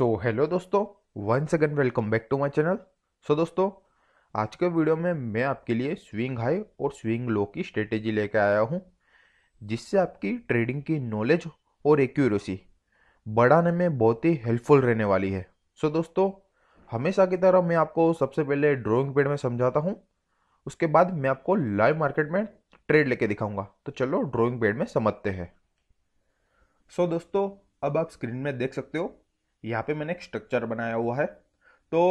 सो hello दोस्तों once again welcome back to my channel so दोस्तों आज के वीडियो में मैं आपके लिए स्विंग हाई और स्विंग लो की स्ट्रेटेजी लेकर आया हूँ जिससे आपकी ट्रेडिंग की नॉलेज और एक्यूरेसी बढ़ाने में बहुत ही हेल्पफुल रहने वाली है सो so, दोस्तों हमेशा की तरह मैं आपको सबसे पहले ड्रॉइंग पेड में समझाता हूँ उसके बाद मैं आपको लाइव मार्केट में ट्रेड लेके दिखाऊंगा तो चलो ड्रॉइंग पेड में समझते हैं सो so, दोस्तों अब आप स्क्रीन में देख सकते हो यहाँ पे मैंने एक स्ट्रक्चर बनाया हुआ है तो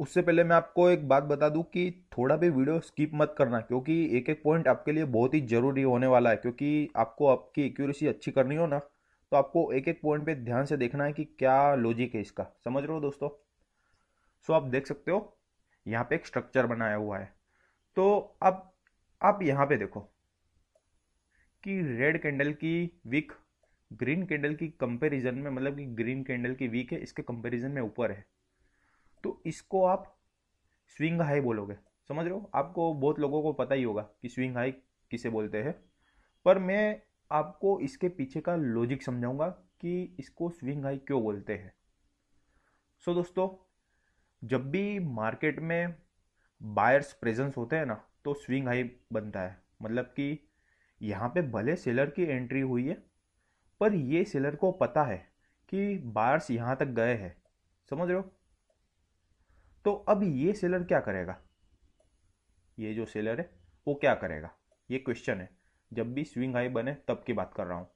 उससे पहले मैं आपको एक बात बता दूं कि थोड़ा भी वीडियो स्किप मत करना क्योंकि एक एक पॉइंट आपके लिए बहुत ही ज़रूरी होने वाला है क्योंकि आपको आपकी एक्यूरेसी अच्छी करनी हो ना तो आपको एक एक पॉइंट पे ध्यान से देखना है कि क्या लॉजिक है इसका समझ रहे हो दोस्तों सो आप देख सकते हो यहाँ पे एक स्ट्रक्चर बनाया हुआ है तो अब आप यहाँ पे देखो कि रेड कैंडल की विक ग्रीन कैंडल की कंपैरिजन में मतलब कि ग्रीन कैंडल की वीक है इसके कंपैरिजन में ऊपर है तो इसको आप स्विंग हाई बोलोगे समझ रहे हो आपको बहुत लोगों को पता ही होगा कि स्विंग हाई किसे बोलते हैं पर मैं आपको इसके पीछे का लॉजिक समझाऊंगा कि इसको स्विंग हाई क्यों बोलते हैं सो so, दोस्तों जब भी मार्केट में बायर्स प्रेजेंस होते हैं ना तो स्विंग हाई बनता है मतलब कि यहाँ पे भले सेलर की एंट्री हुई है पर ये सेलर को पता है कि बायर्स यहाँ तक गए हैं समझ रहे हो तो अब ये सेलर क्या करेगा ये जो सेलर है वो क्या करेगा ये क्वेश्चन है जब भी स्विंग हाई बने तब की बात कर रहा हूँ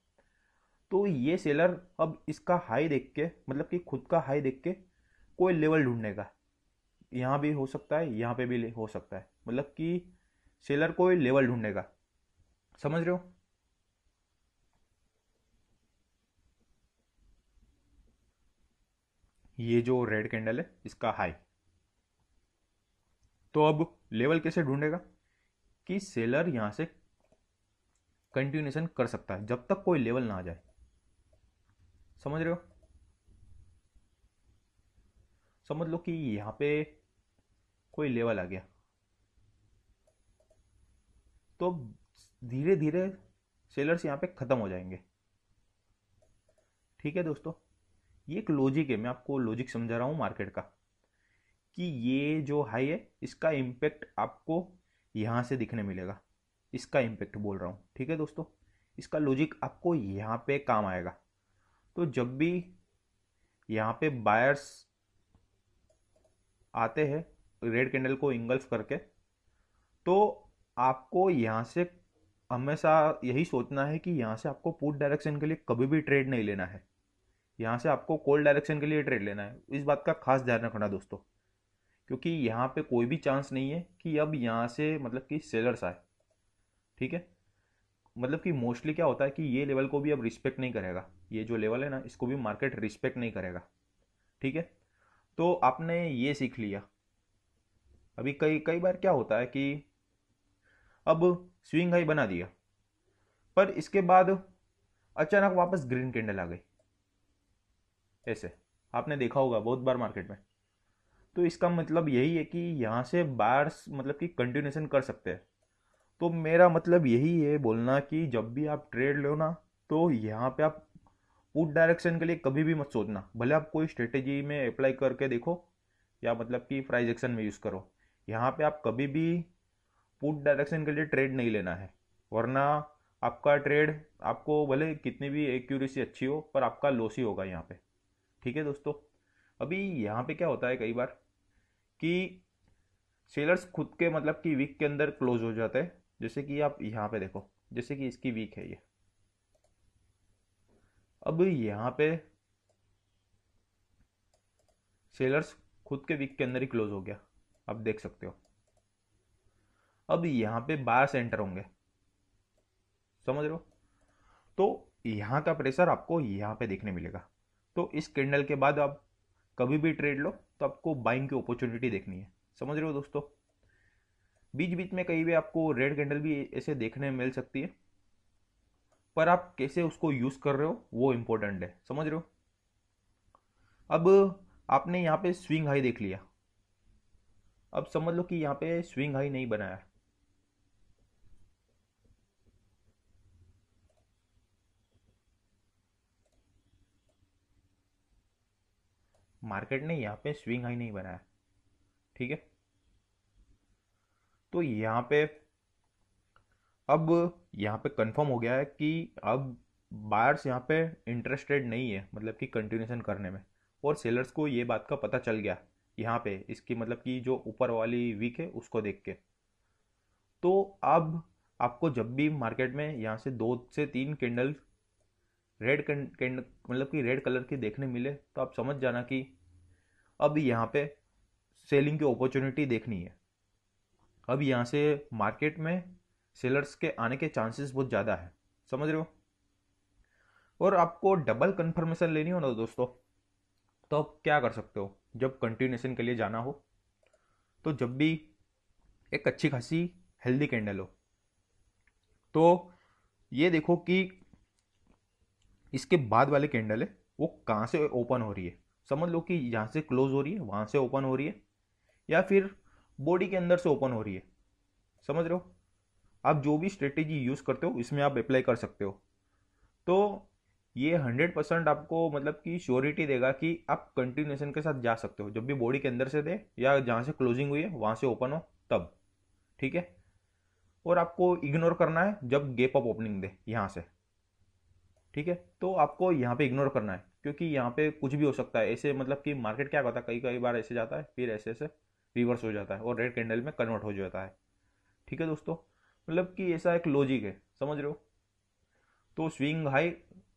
तो ये सेलर अब इसका हाई देख के मतलब कि खुद का हाई देख के कोई लेवल ढूंढेगा यहाँ भी हो सकता है यहाँ पे भी हो सकता है मतलब कि सेलर कोई लेवल ढूंढेगा समझ रहे हो ये जो रेड कैंडल है इसका हाई तो अब लेवल कैसे ढूंढेगा कि सेलर यहां से कंटिन्यूशन कर सकता है जब तक कोई लेवल ना आ जाए समझ रहे हो समझ लो कि यहां पे कोई लेवल आ गया तो धीरे धीरे सेलर्स यहां पे ख़त्म हो जाएंगे ठीक है दोस्तों ये एक लॉजिक है मैं आपको लॉजिक समझा रहा हूँ मार्केट का कि ये जो हाई है इसका इम्पैक्ट आपको यहाँ से दिखने मिलेगा इसका इम्पैक्ट बोल रहा हूँ ठीक है दोस्तों इसका लॉजिक आपको यहाँ पे काम आएगा तो जब भी यहाँ पे बायर्स आते हैं रेड कैंडल को इंगल्फ करके तो आपको यहाँ से हमेशा यही सोचना है कि यहाँ से आपको पुट डायरेक्शन के लिए कभी भी ट्रेड नहीं लेना है यहाँ से आपको कोल्ड डायरेक्शन के लिए ट्रेड लेना है इस बात का खास ध्यान रखना दोस्तों क्योंकि यहाँ पे कोई भी चांस नहीं है कि अब यहाँ से मतलब कि सेलर्स आए ठीक है मतलब कि मोस्टली क्या होता है कि ये लेवल को भी अब रिस्पेक्ट नहीं करेगा ये जो लेवल है ना इसको भी मार्केट रिस्पेक्ट नहीं करेगा ठीक है तो आपने ये सीख लिया अभी कई कई बार क्या होता है कि अब स्विंग हाई बना दिया पर इसके बाद अचानक वापस ग्रीन कैंडल आ गई ऐसे आपने देखा होगा बहुत बार मार्केट में तो इसका मतलब यही है कि यहाँ से बार्स मतलब कि कंटिन्यूशन कर सकते हैं तो मेरा मतलब यही है बोलना कि जब भी आप ट्रेड लो ना तो यहाँ पे आप पुट डायरेक्शन के लिए कभी भी मत सोचना भले आप कोई स्ट्रेटेजी में अप्लाई करके देखो या मतलब कि प्राइज एक्शन में यूज़ करो यहाँ पे आप कभी भी पुट डायरेक्शन के लिए ट्रेड नहीं लेना है वरना आपका ट्रेड आपको भले कितनी भी एक्यूरेसी अच्छी हो पर आपका लॉस ही होगा यहाँ पे ठीक है दोस्तों अभी यहाँ पे क्या होता है कई बार कि सेलर्स खुद के मतलब कि वीक के अंदर क्लोज हो जाते हैं जैसे कि आप यहाँ पे देखो जैसे कि इसकी वीक है ये अब यहाँ पे सेलर्स खुद के वीक के अंदर ही क्लोज हो गया आप देख सकते हो अब यहाँ पे बायर्स एंटर होंगे समझ रहे हो तो यहाँ का प्रेशर आपको यहाँ पे देखने मिलेगा तो इस कैंडल के बाद आप कभी भी ट्रेड लो तो आपको बाइंग की अपॉर्चुनिटी देखनी है समझ रहे हो दोस्तों बीच बीच में कहीं भी आपको रेड कैंडल भी ऐसे देखने मिल सकती है पर आप कैसे उसको यूज़ कर रहे हो वो इम्पोर्टेंट है समझ रहे हो अब आपने यहाँ पे स्विंग हाई देख लिया अब समझ लो कि यहाँ पे स्विंग हाई नहीं बनाया मार्केट ने यहाँ पे स्विंग हाई नहीं बनाया ठीक है तो यहाँ पे अब यहाँ पे कंफर्म हो गया है कि अब बायर्स यहाँ पे इंटरेस्टेड नहीं है मतलब कि कंटिन्यूशन करने में और सेलर्स को ये बात का पता चल गया यहाँ पे इसकी मतलब कि जो ऊपर वाली वीक है उसको देख के तो अब आपको जब भी मार्केट में यहाँ से दो से तीन कैंडल रेड कैंडल मतलब कि रेड कलर के देखने मिले तो आप समझ जाना कि अब यहाँ पे सेलिंग की अपॉर्चुनिटी देखनी है अब यहाँ से मार्केट में सेलर्स के आने के चांसेस बहुत ज़्यादा है समझ रहे हो और आपको डबल कंफर्मेशन लेनी हो ना दोस्तों तो आप क्या कर सकते हो जब कंटिन्यूशन के लिए जाना हो तो जब भी एक अच्छी खासी हेल्दी कैंडल हो तो ये देखो कि इसके बाद वाले कैंडल है वो कहाँ से ओपन हो रही है समझ लो कि यहाँ से क्लोज हो रही है वहाँ से ओपन हो रही है या फिर बॉडी के अंदर से ओपन हो रही है समझ रहे हो आप जो भी स्ट्रेटेजी यूज़ करते हो इसमें आप अप्लाई कर सकते हो तो ये हंड्रेड परसेंट आपको मतलब कि श्योरिटी देगा कि आप कंटिन्यूएशन के साथ जा सकते हो जब भी बॉडी के अंदर से दे या जहाँ से क्लोजिंग हुई है वहाँ से ओपन हो तब ठीक है और आपको इग्नोर करना है जब गेप अप ओपनिंग दे यहाँ से ठीक है तो आपको यहाँ पे इग्नोर करना है क्योंकि यहाँ पे कुछ भी हो सकता है ऐसे मतलब कि मार्केट क्या करता है कई कई बार ऐसे जाता है फिर ऐसे ऐसे रिवर्स हो जाता है और रेड कैंडल में कन्वर्ट हो जाता है ठीक है दोस्तों मतलब कि ऐसा एक लॉजिक है समझ रहे हो तो स्विंग हाई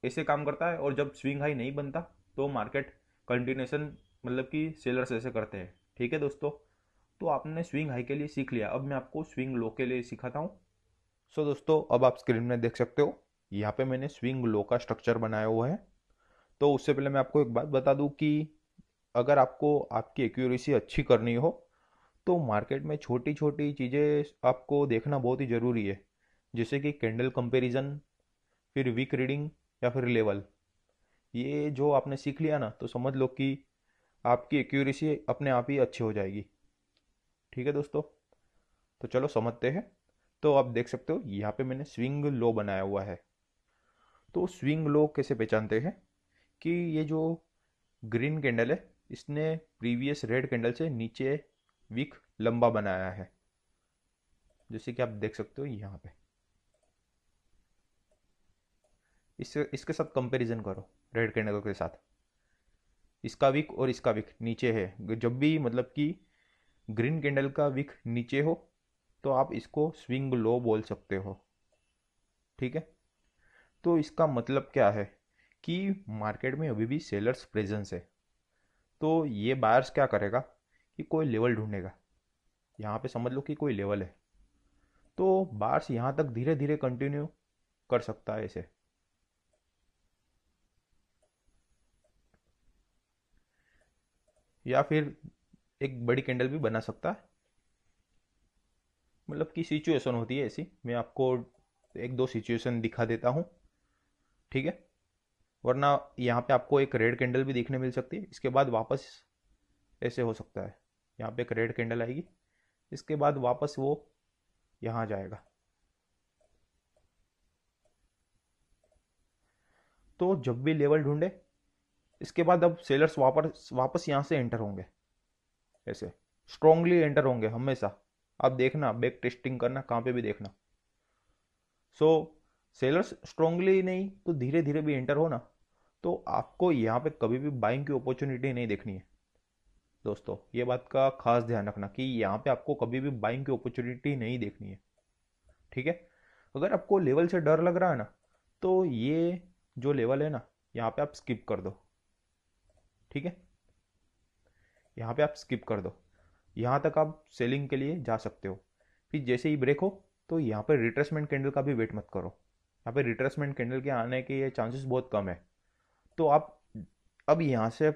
ऐसे काम करता है और जब स्विंग हाई नहीं बनता तो मार्केट कंटिन्यूशन मतलब कि सेलर्स ऐसे करते हैं ठीक है दोस्तों तो आपने स्विंग हाई के लिए सीख लिया अब मैं आपको स्विंग लो के लिए सिखाता हूँ सो दोस्तों अब आप स्क्रीन में देख सकते हो यहाँ पे मैंने स्विंग लो का स्ट्रक्चर बनाया हुआ है तो उससे पहले मैं आपको एक बात बता दूं कि अगर आपको आपकी एक्यूरेसी अच्छी करनी हो तो मार्केट में छोटी छोटी चीज़ें आपको देखना बहुत ही ज़रूरी है जैसे कि कैंडल कंपेरिजन फिर वीक रीडिंग या फिर लेवल ये जो आपने सीख लिया ना तो समझ लो कि आपकी एक्यूरेसी अपने आप ही अच्छी हो जाएगी ठीक है दोस्तों तो चलो समझते हैं तो आप देख सकते हो यहाँ पे मैंने स्विंग लो बनाया हुआ है तो स्विंग लो कैसे पहचानते हैं कि ये जो ग्रीन कैंडल है इसने प्रीवियस रेड कैंडल से नीचे विक लंबा बनाया है जैसे कि आप देख सकते हो यहाँ पे इस इसके साथ कंपैरिजन करो रेड कैंडल के साथ इसका विक और इसका विक नीचे है जब भी मतलब कि ग्रीन कैंडल का विक नीचे हो तो आप इसको स्विंग लो बोल सकते हो ठीक है तो इसका मतलब क्या है कि मार्केट में अभी भी सेलर्स प्रेजेंस है तो ये बायर्स क्या करेगा कि कोई लेवल ढूंढेगा यहाँ पे समझ लो कि कोई लेवल है तो बायर्स यहाँ तक धीरे धीरे कंटिन्यू कर सकता है इसे या फिर एक बड़ी कैंडल भी बना सकता है मतलब कि सिचुएशन होती है ऐसी मैं आपको एक दो सिचुएशन दिखा देता हूँ ठीक है वरना यहाँ पे आपको एक रेड कैंडल भी देखने मिल सकती है इसके बाद वापस ऐसे हो सकता है यहाँ पे एक रेड कैंडल आएगी इसके बाद वापस वो यहाँ जाएगा तो जब भी लेवल ढूंढे इसके बाद अब सेलर्स वापस वापस यहाँ से एंटर होंगे ऐसे स्ट्रांगली एंटर होंगे हमेशा आप देखना बैक टेस्टिंग करना कहाँ पे भी देखना सो so, सेलर्स स्ट्रांगली नहीं तो धीरे धीरे भी एंटर हो ना तो आपको यहाँ पे कभी भी बाइंग की अपॉर्चुनिटी नहीं देखनी है दोस्तों ये बात का खास ध्यान रखना कि यहाँ पे आपको कभी भी बाइंग की अपॉर्चुनिटी नहीं देखनी है ठीक है अगर आपको लेवल से डर लग रहा है ना तो ये जो लेवल है ना यहाँ पे आप स्किप कर दो ठीक है यहाँ पे आप स्किप कर दो यहाँ तक आप सेलिंग के लिए जा सकते हो फिर जैसे ही ब्रेक हो तो यहाँ पे रिट्रेसमेंट कैंडल का भी वेट मत करो यहाँ पे रिट्रेसमेंट कैंडल के आने के ये चांसेस बहुत कम है तो आप अब यहाँ से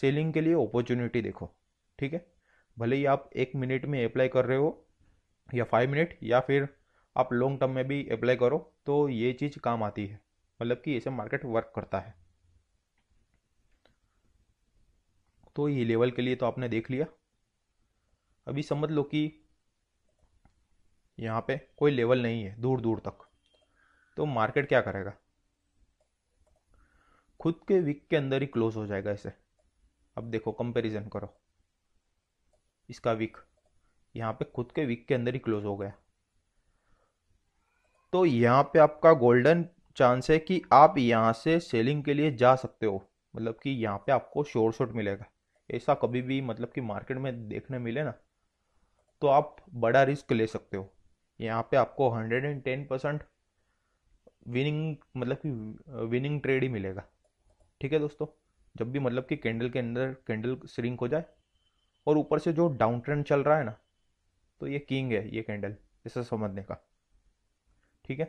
सेलिंग के लिए अपॉर्चुनिटी देखो ठीक है भले ही आप एक मिनट में अप्लाई कर रहे हो या फाइव मिनट या फिर आप लॉन्ग टर्म में भी अप्लाई करो तो ये चीज़ काम आती है मतलब कि ऐसे मार्केट वर्क करता है तो ये लेवल के लिए तो आपने देख लिया अभी समझ लो कि यहाँ पे कोई लेवल नहीं है दूर दूर तक तो मार्केट क्या करेगा खुद के वीक के अंदर ही क्लोज हो जाएगा इसे अब देखो कंपैरिजन करो इसका वीक यहां पे खुद के वीक के अंदर ही क्लोज हो गया तो यहां पे आपका गोल्डन चांस है कि आप यहां से सेलिंग के लिए जा सकते हो मतलब कि यहां पे आपको शोर शॉट मिलेगा ऐसा कभी भी मतलब कि मार्केट में देखने मिले ना तो आप बड़ा रिस्क ले सकते हो यहाँ पे आपको hundred and ten percent winning मतलब कि विनिंग ट्रेड ही मिलेगा ठीक है दोस्तों जब भी मतलब कि कैंडल के अंदर कैंडल श्रिंक हो जाए और ऊपर से जो डाउन ट्रेंड चल रहा है ना तो ये किंग है ये कैंडल इसे समझने का ठीक है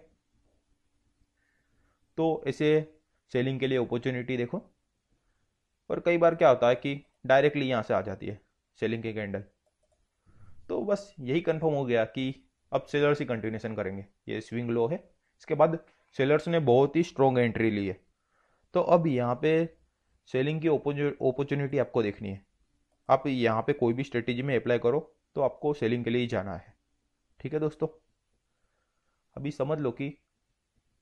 तो ऐसे सेलिंग के लिए अपॉर्चुनिटी देखो और कई बार क्या होता है कि डायरेक्टली यहाँ से आ जाती है सेलिंग के कैंडल तो बस यही कंफर्म हो गया कि अब सेलर्स ही कंटिन्यूशन करेंगे ये स्विंग लो है इसके बाद सेलर्स ने बहुत ही स्ट्रॉन्ग एंट्री ली है तो अब यहाँ पे सेलिंग की अपॉर्चुनिटी आपको देखनी है आप यहाँ पे कोई भी स्ट्रेटेजी में अप्लाई करो तो आपको सेलिंग के लिए ही जाना है ठीक है दोस्तों अभी समझ लो कि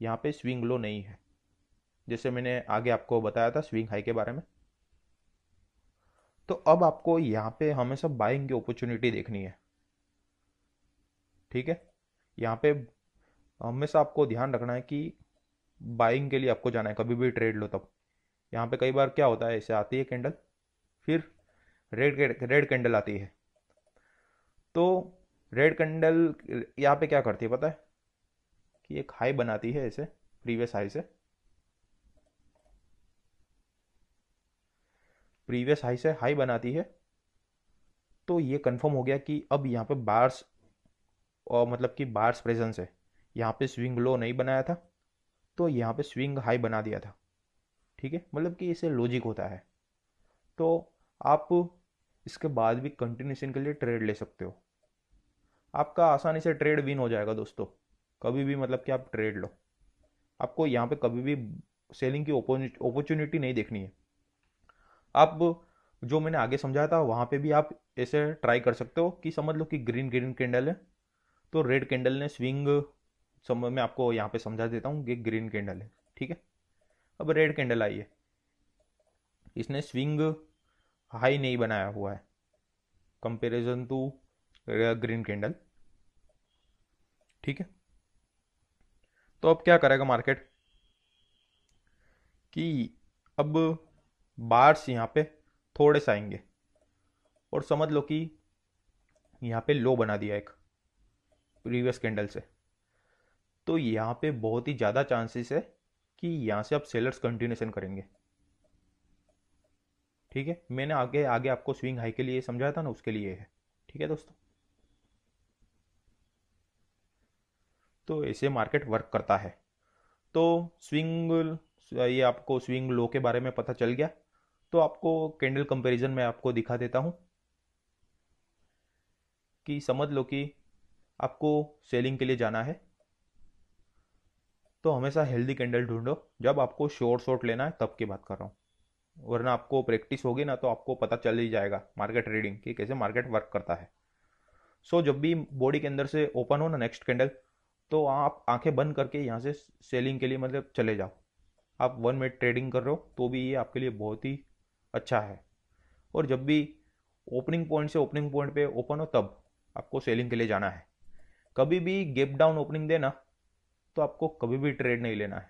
यहाँ पे स्विंग लो नहीं है जैसे मैंने आगे आपको बताया था स्विंग हाई के बारे में तो अब आपको यहाँ पे हमेशा बाइंग की अपॉर्चुनिटी देखनी है ठीक है यहाँ पे हमेशा आपको ध्यान रखना है कि बाइंग के लिए आपको जाना है कभी भी ट्रेड लो तब यहाँ पे कई बार क्या होता है ऐसे आती है कैंडल फिर रेड रेड कैंडल आती है तो रेड कैंडल यहाँ पे क्या करती है पता है कि एक हाई बनाती है ऐसे प्रीवियस हाई से प्रीवियस हाई से हाई बनाती है तो ये कंफर्म हो गया कि अब यहाँ पे बार्स और मतलब कि बार्स प्रेजेंस है यहाँ पे स्विंग लो नहीं बनाया था तो यहाँ पे स्विंग हाई बना दिया था ठीक है मतलब कि इसे लॉजिक होता है तो आप इसके बाद भी कंटिन्यूशन के लिए ट्रेड ले सकते हो आपका आसानी से ट्रेड विन हो जाएगा दोस्तों कभी भी मतलब कि आप ट्रेड लो आपको यहाँ पे कभी भी सेलिंग की अपॉर्चुनिटी नहीं देखनी है आप जो मैंने आगे समझाया था वहाँ पे भी आप ऐसे ट्राई कर सकते हो कि समझ लो कि ग्रीन ग्रीन कैंडल है तो रेड कैंडल ने स्विंग समझ मैं आपको यहाँ पे समझा देता हूँ ये ग्रीन कैंडल है ठीक है अब रेड कैंडल आई है इसने स्विंग हाई नहीं बनाया हुआ है कंपेरिजन टू ग्रीन कैंडल ठीक है तो अब क्या करेगा मार्केट कि अब बार्स यहाँ पे थोड़े से आएंगे और समझ लो कि यहाँ पे लो बना दिया एक प्रीवियस कैंडल से तो यहाँ पे बहुत ही ज़्यादा चांसेस है कि यहाँ से आप सेलर्स कंटिन्यूशन करेंगे ठीक है मैंने आगे आगे आपको स्विंग हाई के लिए समझाया था ना उसके लिए है ठीक है दोस्तों तो ऐसे मार्केट वर्क करता है तो स्विंग ये आपको स्विंग लो के बारे में पता चल गया तो आपको कैंडल कंपैरिजन में आपको दिखा देता हूं कि समझ लो कि आपको सेलिंग के लिए जाना है तो हमेशा हेल्दी कैंडल ढूंढो जब आपको शॉर्ट शॉर्ट लेना है तब की बात कर रहा हूँ वरना आपको प्रैक्टिस होगी ना तो आपको पता चल ही जाएगा मार्केट ट्रेडिंग कि कैसे मार्केट वर्क करता है सो so, जब भी बॉडी के अंदर से ओपन हो ना नेक्स्ट कैंडल तो आप आंखें बंद करके यहाँ से सेलिंग के लिए मतलब चले जाओ आप वन मिनट ट्रेडिंग कर रहे हो तो भी ये आपके लिए बहुत ही अच्छा है और जब भी ओपनिंग पॉइंट से ओपनिंग पॉइंट पे ओपन हो तब आपको सेलिंग के लिए जाना है कभी भी गेप डाउन ओपनिंग देना तो आपको कभी भी ट्रेड नहीं लेना है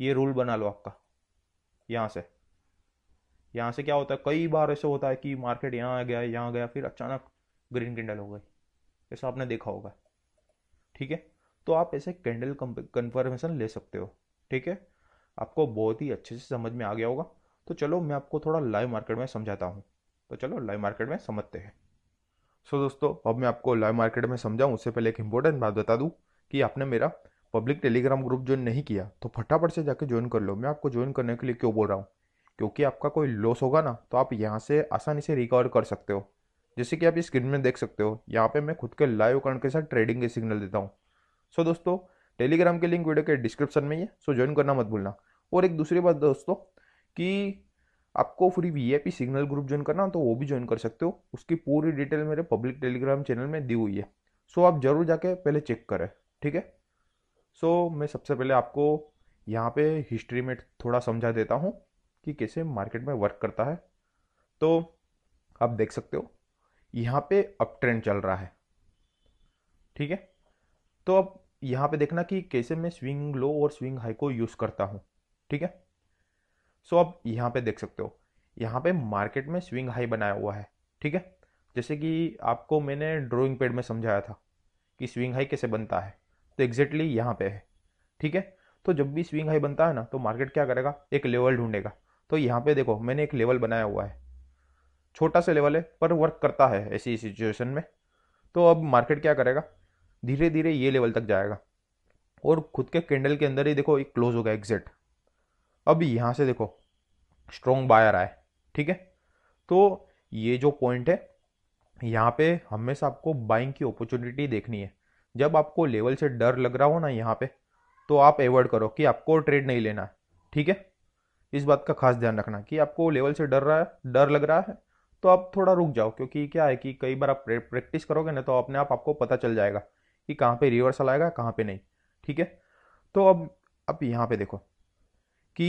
ये रूल बना लो आपका यहां से यहां से क्या होता है कई बार ऐसे होता है कि मार्केट यहां आ गया यहां गया फिर अचानक ग्रीन कैंडल हो गई ऐसा आपने देखा होगा ठीक है तो आप ऐसे कैंडल कंफर्मेशन ले सकते हो ठीक है आपको बहुत ही अच्छे से समझ में आ गया होगा तो चलो मैं आपको थोड़ा लाइव मार्केट में समझाता हूँ तो चलो लाइव मार्केट में समझते हैं सो so, दोस्तों अब मैं आपको लाइव मार्केट में समझाऊँ उससे पहले एक इम्पोर्टेंट बात बता दूँ कि आपने मेरा पब्लिक टेलीग्राम ग्रुप ज्वाइन नहीं किया तो फटाफट से जाके ज्वाइन कर लो मैं आपको ज्वाइन करने के लिए क्यों बोल रहा हूँ क्योंकि आपका कोई लॉस होगा ना तो आप यहाँ से आसानी से रिकवर कर सकते हो जैसे कि आप स्क्रीन में देख सकते हो यहाँ पे मैं खुद के लाइव अकाउंट के साथ ट्रेडिंग के सिग्नल देता हूँ सो दोस्तों टेलीग्राम के लिंक वीडियो के डिस्क्रिप्शन में ही है सो ज्वाइन करना मत भूलना और एक दूसरी बात दोस्तों कि आपको free V signal group join करना तो वो भी ज्वाइन कर सकते हो उसकी पूरी डिटेल मेरे पब्लिक टेलीग्राम चैनल में दी हुई है सो आप जरूर जाके पहले चेक करें ठीक है सो so, मैं सबसे पहले आपको यहाँ पे हिस्ट्री में थोड़ा समझा देता हूँ कि कैसे मार्केट में वर्क करता है तो आप देख सकते हो यहाँ पे अप ट्रेंड चल रहा है ठीक है तो अब यहाँ पे देखना कि कैसे मैं स्विंग लो और स्विंग हाई को यूज़ करता हूँ ठीक है सो अब यहाँ पे देख सकते हो यहाँ पे मार्केट में स्विंग हाई बनाया हुआ है ठीक है जैसे कि आपको मैंने ड्रॉइंग पेड में समझाया था कि स्विंग हाई कैसे बनता है तो एग्जैक्टली यहाँ पे है ठीक है तो जब भी स्विंग हाई बनता है ना तो मार्केट क्या करेगा एक लेवल ढूंढेगा तो यहाँ पे देखो मैंने एक लेवल बनाया हुआ है छोटा सा लेवल है पर वर्क करता है ऐसी सिचुएशन में तो अब मार्केट क्या करेगा धीरे धीरे ये लेवल तक जाएगा और खुद के कैंडल के अंदर ही देखो एक क्लोज होगा एग्जैक्ट एग्जिट अब यहाँ से देखो स्ट्रॉन्ग बायर आए ठीक है तो ये जो पॉइंट है यहाँ पे हमेशा आपको बाइंग की अपॉर्चुनिटी देखनी है जब आपको लेवल से डर लग रहा हो ना यहाँ पे तो आप एवॉड करो कि आपको ट्रेड नहीं लेना है ठीक है इस बात का खास ध्यान रखना कि आपको लेवल से डर रहा है डर लग रहा है तो आप थोड़ा रुक जाओ क्योंकि क्या है कि कई बार आप प्रैक्टिस करोगे ना तो अपने आप आपको पता चल जाएगा कि कहाँ पे रिवर्सल आएगा कहाँ पे नहीं ठीक है तो अब अब यहाँ पे देखो कि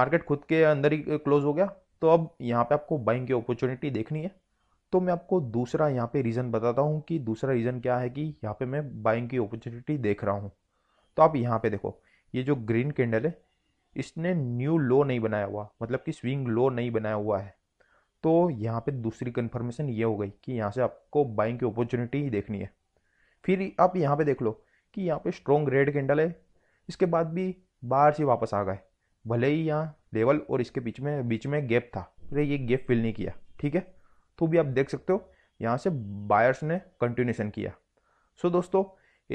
मार्केट खुद के अंदर ही क्लोज हो गया तो अब यहाँ पे आपको बाइंग की अपॉर्चुनिटी देखनी है तो मैं आपको दूसरा यहाँ पे रीज़न बताता हूँ कि दूसरा रीज़न क्या है कि यहाँ पे मैं बाइंग की अपॉर्चुनिटी देख रहा हूँ तो आप यहाँ पे देखो ये जो ग्रीन कैंडल है इसने न्यू लो नहीं बनाया हुआ मतलब कि स्विंग लो नहीं बनाया हुआ है तो यहाँ पे दूसरी कन्फर्मेशन ये हो गई कि यहाँ से आपको बाइंग की अपॉर्चुनिटी ही देखनी है फिर आप यहाँ पे देख लो कि यहाँ पे स्ट्रॉन्ग रेड कैंडल है इसके बाद भी बाहर से वापस आ गए भले ही यहाँ लेवल और इसके बीच में बीच में गैप था अरे ये गैप फिल नहीं किया ठीक है तो भी आप देख सकते हो यहाँ से बायर्स ने कंटिन्यूशन किया सो so दोस्तों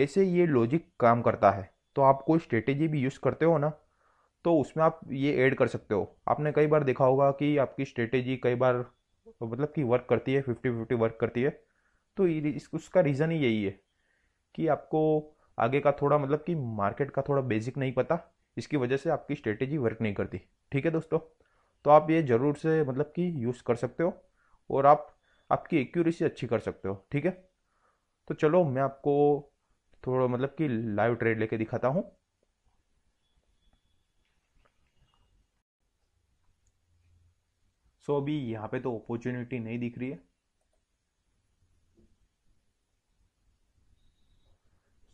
ऐसे ये लॉजिक काम करता है तो आप कोई स्ट्रेटेजी भी यूज़ करते हो ना तो उसमें आप ये ऐड कर सकते हो आपने कई बार देखा होगा कि आपकी स्ट्रेटेजी कई बार मतलब कि वर्क करती है फिफ्टी फिफ्टी वर्क करती है तो इस, उसका रीज़न ही यही है कि आपको आगे का थोड़ा मतलब कि मार्केट का थोड़ा बेसिक नहीं पता इसकी वजह से आपकी स्ट्रेटेजी वर्क नहीं करती ठीक है दोस्तों तो आप ये ज़रूर से मतलब कि यूज़ कर सकते हो और आप आपकी एक्यूरेसी अच्छी कर सकते हो ठीक है तो चलो मैं आपको थोड़ा मतलब कि लाइव ट्रेड लेके दिखाता हूँ सो so, अभी यहाँ पे तो अपॉर्चुनिटी नहीं दिख रही है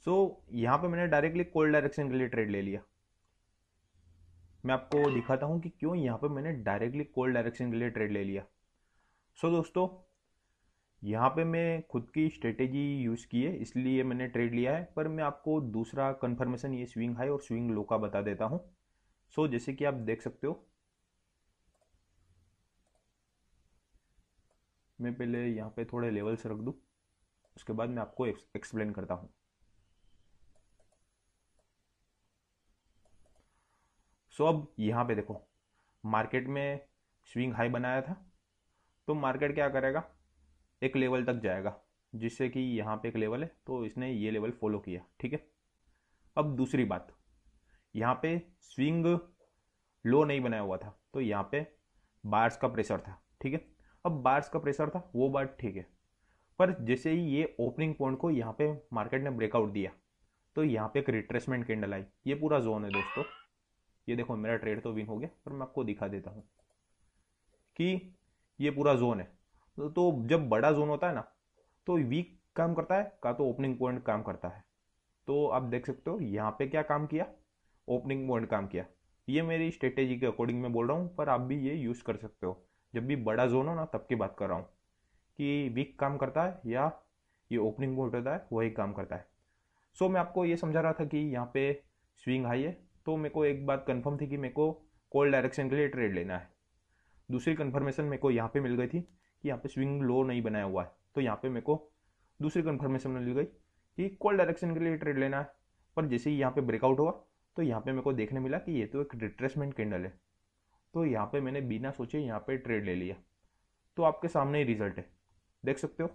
सो so, यहाँ पे मैंने डायरेक्टली कोल्ड डायरेक्शन के लिए ट्रेड ले लिया मैं आपको दिखाता हूँ कि क्यों यहाँ पे मैंने डायरेक्टली कोल्ड डायरेक्शन के लिए ट्रेड ले लिया सो so, दोस्तों यहाँ पे मैं खुद की स्ट्रेटेजी यूज़ की है इसलिए मैंने ट्रेड लिया है पर मैं आपको दूसरा कन्फर्मेशन ये स्विंग हाई और स्विंग लो का बता देता हूँ सो so, जैसे कि आप देख सकते हो मैं पहले यहाँ पे थोड़े लेवल्स रख दूँ उसके बाद मैं आपको एक्सप्लेन करता हूँ सो so, अब यहाँ पे देखो मार्केट में स्विंग हाई बनाया था तो मार्केट क्या करेगा एक लेवल तक जाएगा जिससे कि यहाँ पे एक लेवल है तो इसने ये लेवल फॉलो किया ठीक है अब दूसरी बात यहाँ पे स्विंग लो नहीं बनाया हुआ था तो यहाँ पे बार्स का प्रेशर था ठीक है अब बार्स का प्रेशर था वो बात ठीक है पर जैसे ही ये ओपनिंग पॉइंट को यहाँ पे मार्केट ने ब्रेकआउट दिया तो यहाँ पे एक रिट्रेसमेंट कैंडल आई ये पूरा जोन है दोस्तों ये देखो मेरा ट्रेड तो विन हो गया पर मैं आपको दिखा देता हूँ कि ये पूरा जोन है तो जब बड़ा जोन होता है ना तो वीक काम करता है का तो ओपनिंग पॉइंट काम करता है तो आप देख सकते हो यहाँ पे क्या काम किया ओपनिंग पॉइंट काम किया ये मेरी स्ट्रेटेजी के अकॉर्डिंग मैं बोल रहा हूँ पर आप भी ये यूज़ कर सकते हो जब भी बड़ा जोन हो ना तब की बात कर रहा हूँ कि वीक काम करता है या ये ओपनिंग पॉइंट होता है वही काम करता है सो मैं आपको ये समझा रहा था कि यहाँ पे स्विंग हाई है तो मेरे को एक बात कन्फर्म थी कि मेरे को कोल्ड डायरेक्शन के लिए ट्रेड लेना है दूसरी कन्फर्मेशन मेरे को यहाँ पे मिल गई थी कि यहाँ पे स्विंग लो नहीं बनाया हुआ है तो यहाँ पे मेरे को दूसरी कन्फर्मेशन मिल गई कि कॉल डायरेक्शन के लिए ट्रेड लेना है पर जैसे ही यहाँ पे ब्रेकआउट हुआ तो यहाँ पे मेरे को देखने मिला कि ये तो एक रिट्रेसमेंट कैंडल है तो यहाँ पे मैंने बिना सोचे यहाँ पे ट्रेड ले लिया तो आपके सामने ही रिजल्ट है देख सकते हो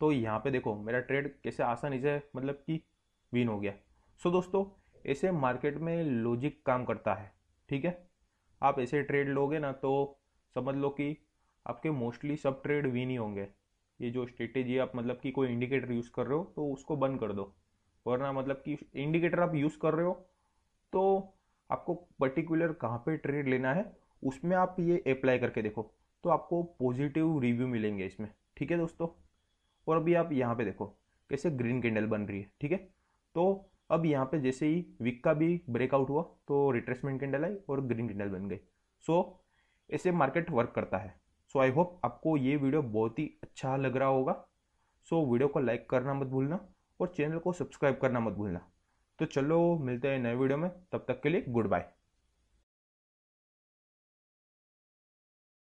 तो यहाँ पे देखो मेरा ट्रेड कैसे आसानी से मतलब कि विन हो गया सो दोस्तों ऐसे मार्केट में लॉजिक काम करता है ठीक है आप ऐसे ट्रेड लोगे ना तो समझ लो कि आपके मोस्टली सब ट्रेड विन ही होंगे ये जो स्ट्रेटेजी आप मतलब कि कोई इंडिकेटर यूज़ कर रहे हो तो उसको बंद कर दो वरना मतलब कि इंडिकेटर आप यूज़ कर रहे हो तो आपको पर्टिकुलर कहाँ पे ट्रेड लेना है उसमें आप ये अप्लाई करके देखो तो आपको पॉजिटिव रिव्यू मिलेंगे इसमें ठीक है दोस्तों और अभी आप यहाँ पे देखो कैसे ग्रीन कैंडल बन रही है ठीक है तो अब यहाँ पे जैसे ही विक का भी ब्रेकआउट हुआ तो रिट्रेसमेंट कैंडल आई और ग्रीन कैंडल बन गई सो so, ऐसे मार्केट वर्क करता है सो आई होप आपको ये वीडियो बहुत ही अच्छा लग रहा होगा सो so, वीडियो को लाइक करना मत भूलना और चैनल को सब्सक्राइब करना मत भूलना तो चलो मिलते हैं नए वीडियो में तब तक के लिए गुड बाय